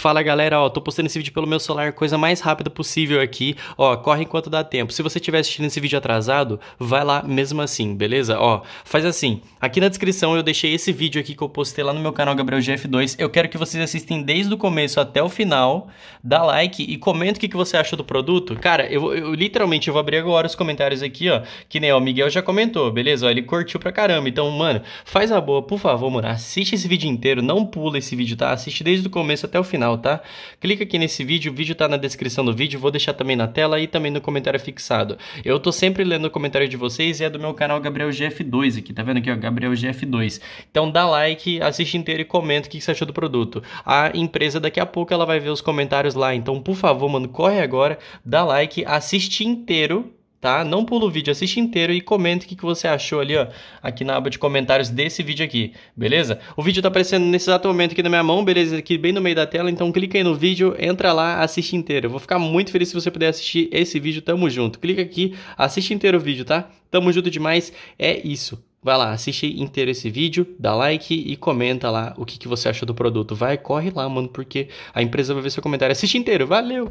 Fala galera, ó, tô postando esse vídeo pelo meu celular, coisa mais rápida possível aqui, ó, corre enquanto dá tempo. Se você estiver assistindo esse vídeo atrasado, vai lá mesmo assim, beleza? Ó, faz assim, aqui na descrição eu deixei esse vídeo aqui que eu postei lá no meu canal Gabriel GF2, eu quero que vocês assistem desde o começo até o final, dá like e comenta o que, que você acha do produto. Cara, eu, eu literalmente eu vou abrir agora os comentários aqui, ó, que nem, o Miguel já comentou, beleza? Ó, ele curtiu pra caramba, então, mano, faz a boa, por favor, mano, assiste esse vídeo inteiro, não pula esse vídeo, tá? Assiste desde o começo até o final canal, tá? Clica aqui nesse vídeo, o vídeo tá na descrição do vídeo, vou deixar também na tela e também no comentário fixado. Eu tô sempre lendo o comentário de vocês e é do meu canal Gabriel GF2 aqui, tá vendo aqui, ó, Gabriel GF2. Então dá like, assiste inteiro e comenta o que você achou do produto. A empresa daqui a pouco ela vai ver os comentários lá, então por favor, mano, corre agora, dá like, assiste inteiro tá? Não pula o vídeo, assiste inteiro e comenta o que, que você achou ali, ó, aqui na aba de comentários desse vídeo aqui, beleza? O vídeo tá aparecendo nesse exato momento aqui na minha mão, beleza? Aqui bem no meio da tela, então clica aí no vídeo, entra lá, assiste inteiro. Eu vou ficar muito feliz se você puder assistir esse vídeo, tamo junto. Clica aqui, assiste inteiro o vídeo, tá? Tamo junto demais, é isso. Vai lá, assiste inteiro esse vídeo, dá like e comenta lá o que, que você achou do produto. Vai, corre lá, mano, porque a empresa vai ver seu comentário. Assiste inteiro, valeu!